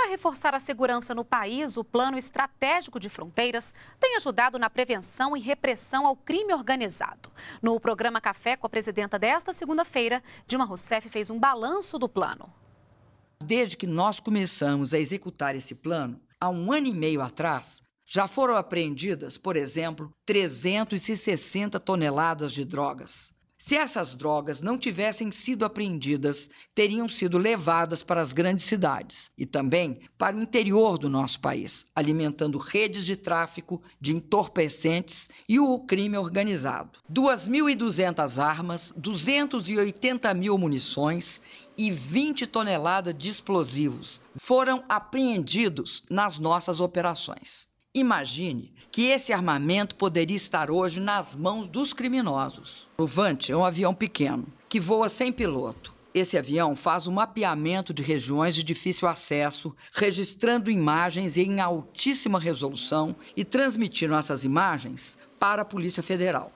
Para reforçar a segurança no país, o Plano Estratégico de Fronteiras tem ajudado na prevenção e repressão ao crime organizado. No programa Café com a presidenta desta segunda-feira, Dilma Rousseff fez um balanço do plano. Desde que nós começamos a executar esse plano, há um ano e meio atrás, já foram apreendidas, por exemplo, 360 toneladas de drogas, se essas drogas não tivessem sido apreendidas, teriam sido levadas para as grandes cidades e também para o interior do nosso país, alimentando redes de tráfico de entorpecentes e o crime organizado. 2.200 armas, 280 mil munições e 20 toneladas de explosivos foram apreendidos nas nossas operações. Imagine que esse armamento poderia estar hoje nas mãos dos criminosos. O Vante é um avião pequeno que voa sem piloto. Esse avião faz o mapeamento de regiões de difícil acesso, registrando imagens em altíssima resolução e transmitindo essas imagens para a Polícia Federal.